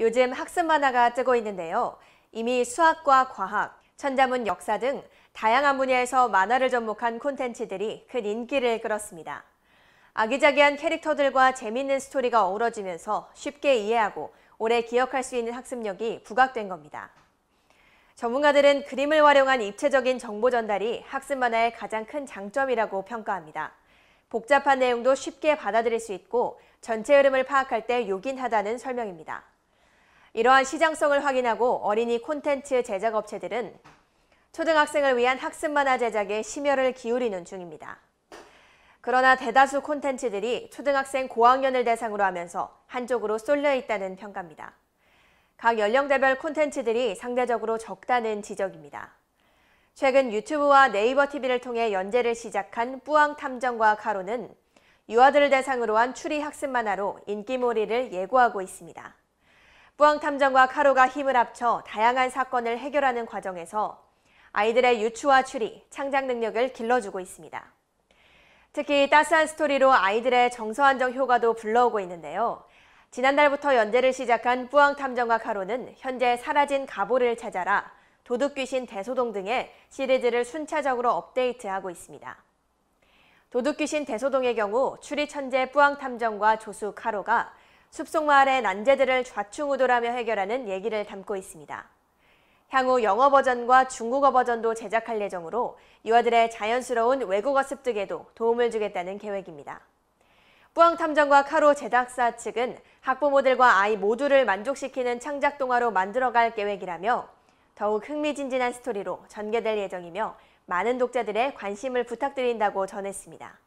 요즘 학습 만화가 뜨고 있는데요. 이미 수학과 과학, 천자문 역사 등 다양한 분야에서 만화를 접목한 콘텐츠들이 큰 인기를 끌었습니다. 아기자기한 캐릭터들과 재미있는 스토리가 어우러지면서 쉽게 이해하고 오래 기억할 수 있는 학습력이 부각된 겁니다. 전문가들은 그림을 활용한 입체적인 정보 전달이 학습 만화의 가장 큰 장점이라고 평가합니다. 복잡한 내용도 쉽게 받아들일 수 있고 전체 흐름을 파악할 때 요긴하다는 설명입니다. 이러한 시장성을 확인하고 어린이 콘텐츠 제작 업체들은 초등학생을 위한 학습 만화 제작에 심혈을 기울이는 중입니다. 그러나 대다수 콘텐츠들이 초등학생 고학년을 대상으로 하면서 한쪽으로 쏠려 있다는 평가입니다. 각 연령대별 콘텐츠들이 상대적으로 적다는 지적입니다. 최근 유튜브와 네이버 TV를 통해 연재를 시작한 뿌앙 탐정과 카로는 유아들을 대상으로 한 추리 학습 만화로 인기몰이를 예고하고 있습니다. 부항탐정과 카로가 힘을 합쳐 다양한 사건을 해결하는 과정에서 아이들의 유추와 추리, 창작 능력을 길러주고 있습니다. 특히 따스한 스토리로 아이들의 정서안정 효과도 불러오고 있는데요. 지난달부터 연재를 시작한 뿌앙탐정과 카로는 현재 사라진 가보를 찾아라, 도둑귀신 대소동 등의 시리즈를 순차적으로 업데이트하고 있습니다. 도둑귀신 대소동의 경우 추리천재 뿌앙탐정과 조수 카로가 숲속 마을의 난제들을 좌충우돌하며 해결하는 얘기를 담고 있습니다. 향후 영어 버전과 중국어 버전도 제작할 예정으로 유아들의 자연스러운 외국어 습득에도 도움을 주겠다는 계획입니다. 뿌앙탐정과 카로 제작사 측은 학부모들과 아이 모두를 만족시키는 창작 동화로 만들어갈 계획이라며 더욱 흥미진진한 스토리로 전개될 예정이며 많은 독자들의 관심을 부탁드린다고 전했습니다.